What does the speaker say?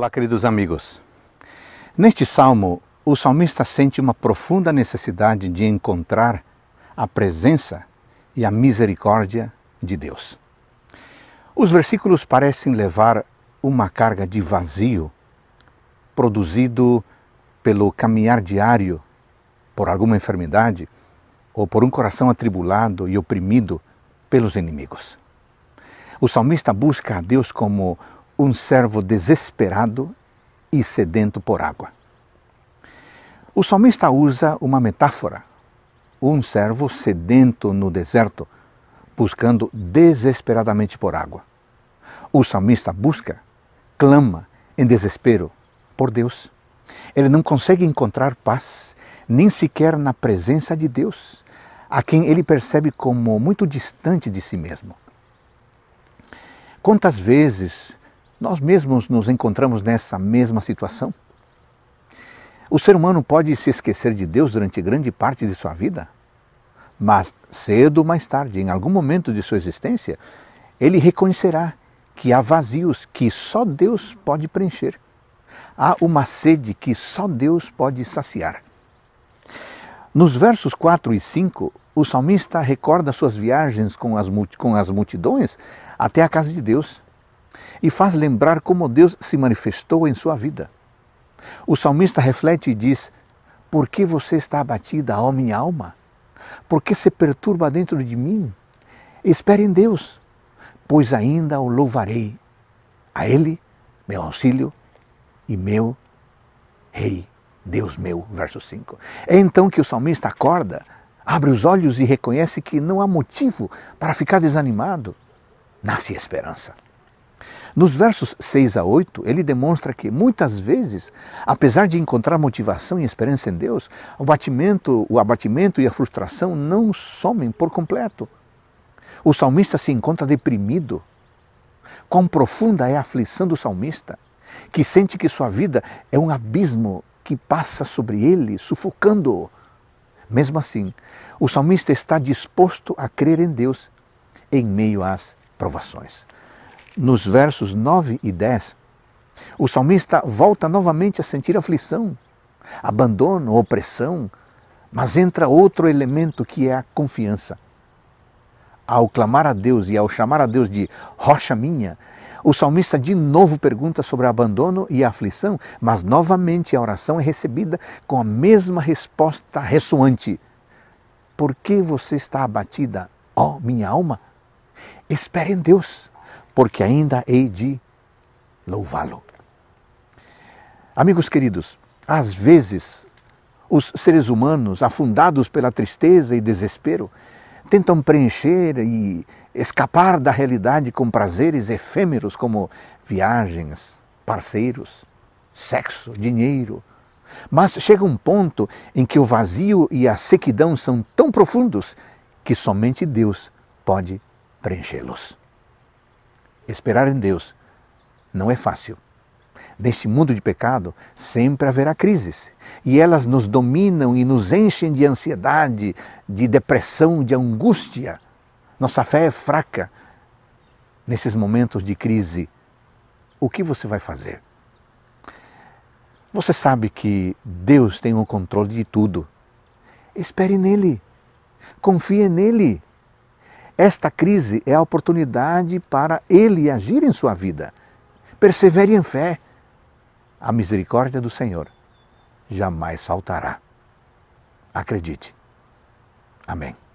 Olá, queridos amigos. Neste salmo, o salmista sente uma profunda necessidade de encontrar a presença e a misericórdia de Deus. Os versículos parecem levar uma carga de vazio produzido pelo caminhar diário por alguma enfermidade ou por um coração atribulado e oprimido pelos inimigos. O salmista busca a Deus como um servo desesperado e sedento por água. O salmista usa uma metáfora. Um servo sedento no deserto, buscando desesperadamente por água. O salmista busca, clama em desespero por Deus. Ele não consegue encontrar paz, nem sequer na presença de Deus, a quem ele percebe como muito distante de si mesmo. Quantas vezes nós mesmos nos encontramos nessa mesma situação? O ser humano pode se esquecer de Deus durante grande parte de sua vida, mas cedo ou mais tarde, em algum momento de sua existência, ele reconhecerá que há vazios que só Deus pode preencher. Há uma sede que só Deus pode saciar. Nos versos 4 e 5, o salmista recorda suas viagens com as, com as multidões até a casa de Deus e faz lembrar como Deus se manifestou em sua vida. O salmista reflete e diz: Por que você está abatida, ó minha alma? Por que se perturba dentro de mim? Espere em Deus, pois ainda o louvarei. A Ele, meu auxílio e meu Rei, Deus meu. Verso 5. É então que o salmista acorda, abre os olhos e reconhece que não há motivo para ficar desanimado. Nasce a esperança. Nos versos 6 a 8, ele demonstra que muitas vezes, apesar de encontrar motivação e esperança em Deus, o abatimento, o abatimento e a frustração não somem por completo. O salmista se encontra deprimido. Quão profunda é a aflição do salmista, que sente que sua vida é um abismo que passa sobre ele, sufocando-o. Mesmo assim, o salmista está disposto a crer em Deus em meio às provações nos versos 9 e 10, o salmista volta novamente a sentir aflição, abandono, opressão, mas entra outro elemento que é a confiança. Ao clamar a Deus e ao chamar a Deus de rocha minha, o salmista de novo pergunta sobre abandono e aflição, mas novamente a oração é recebida com a mesma resposta ressoante. Por que você está abatida, ó minha alma? Espere em Deus, porque ainda hei de louvá-lo. Amigos queridos, às vezes os seres humanos, afundados pela tristeza e desespero, tentam preencher e escapar da realidade com prazeres efêmeros como viagens, parceiros, sexo, dinheiro. Mas chega um ponto em que o vazio e a sequidão são tão profundos que somente Deus pode preenchê-los. Esperar em Deus não é fácil. Neste mundo de pecado, sempre haverá crises. E elas nos dominam e nos enchem de ansiedade, de depressão, de angústia. Nossa fé é fraca. Nesses momentos de crise, o que você vai fazer? Você sabe que Deus tem o controle de tudo. Espere nele. Confie nele. Esta crise é a oportunidade para ele agir em sua vida. Persevere em fé. A misericórdia do Senhor jamais saltará. Acredite. Amém.